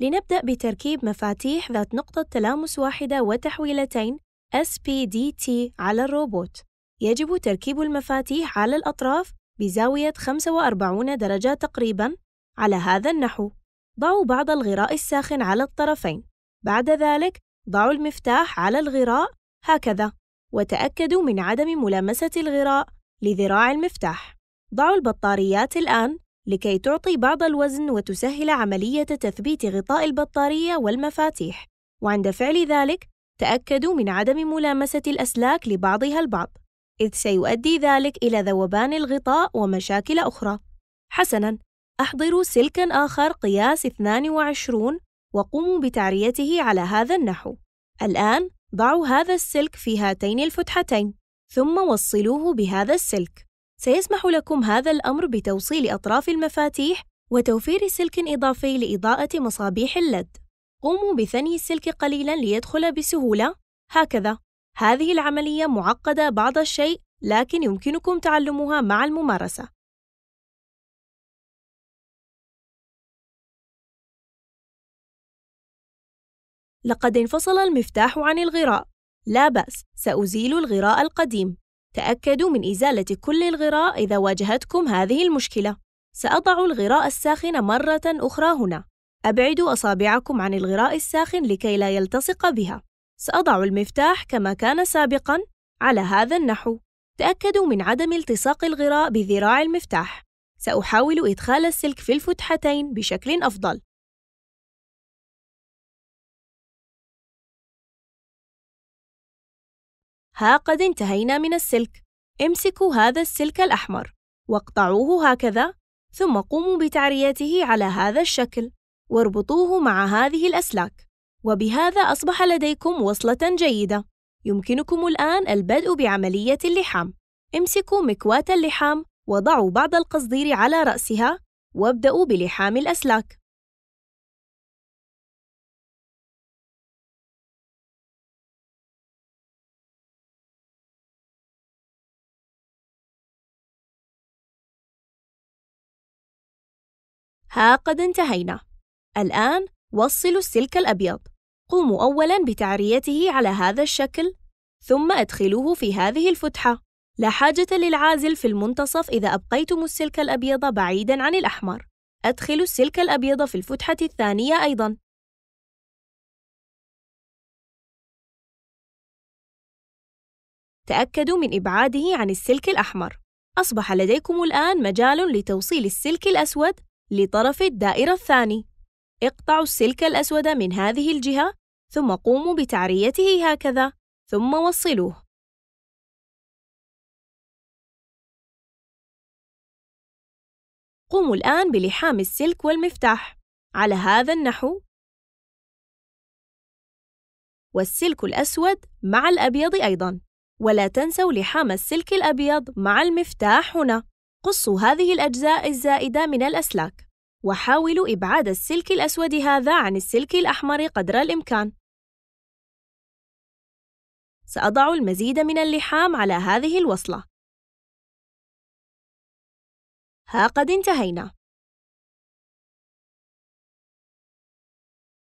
لنبدأ بتركيب مفاتيح ذات نقطة تلامس واحدة وتحويلتين SPDT على الروبوت. يجب تركيب المفاتيح على الأطراف بزاوية 45 درجة تقريباً على هذا النحو. ضعوا بعض الغراء الساخن على الطرفين. بعد ذلك، ضعوا المفتاح على الغراء هكذا، وتأكدوا من عدم ملامسة الغراء لذراع المفتاح. ضعوا البطاريات الآن لكي تعطي بعض الوزن وتسهل عملية تثبيت غطاء البطارية والمفاتيح وعند فعل ذلك تأكدوا من عدم ملامسة الأسلاك لبعضها البعض إذ سيؤدي ذلك إلى ذوبان الغطاء ومشاكل أخرى حسناً احضروا سلكاً آخر قياس 22 وقوموا بتعريته على هذا النحو الآن ضعوا هذا السلك في هاتين الفتحتين ثم وصلوه بهذا السلك سيسمح لكم هذا الأمر بتوصيل أطراف المفاتيح وتوفير سلك إضافي لإضاءة مصابيح اللد. قوموا بثني السلك قليلا ليدخل بسهولة هكذا. هذه العملية معقدة بعض الشيء لكن يمكنكم تعلمها مع الممارسة. لقد انفصل المفتاح عن الغراء. لا بأس، سأزيل الغراء القديم. تأكدوا من إزالة كل الغراء إذا واجهتكم هذه المشكلة. سأضع الغراء الساخن مرة أخرى هنا. أبعدوا أصابعكم عن الغراء الساخن لكي لا يلتصق بها. سأضع المفتاح كما كان سابقًا على هذا النحو. تأكدوا من عدم التصاق الغراء بذراع المفتاح. سأحاول إدخال السلك في الفتحتين بشكل أفضل. ها قد انتهينا من السلك امسكوا هذا السلك الأحمر واقطعوه هكذا ثم قوموا بتعريته على هذا الشكل واربطوه مع هذه الأسلاك وبهذا أصبح لديكم وصلة جيدة يمكنكم الآن البدء بعملية اللحام امسكوا مكواة اللحام وضعوا بعض القصدير على رأسها وابدأوا بلحام الأسلاك ها قد انتهينا الآن وصلوا السلك الأبيض قوموا أولاً بتعريته على هذا الشكل ثم أدخلوه في هذه الفتحة لا حاجة للعازل في المنتصف إذا أبقيتم السلك الأبيض بعيداً عن الأحمر أدخلوا السلك الأبيض في الفتحة الثانية أيضاً تأكدوا من إبعاده عن السلك الأحمر أصبح لديكم الآن مجال لتوصيل السلك الأسود لطرف الدائرة الثاني اقطعوا السلك الأسود من هذه الجهة ثم قوموا بتعريته هكذا ثم وصلوه قوموا الآن بلحام السلك والمفتاح على هذا النحو والسلك الأسود مع الأبيض أيضاً ولا تنسوا لحام السلك الأبيض مع المفتاح هنا قصوا هذه الأجزاء الزائدة من الأسلاك وحاولوا إبعاد السلك الأسود هذا عن السلك الأحمر قدر الإمكان سأضع المزيد من اللحام على هذه الوصلة ها قد انتهينا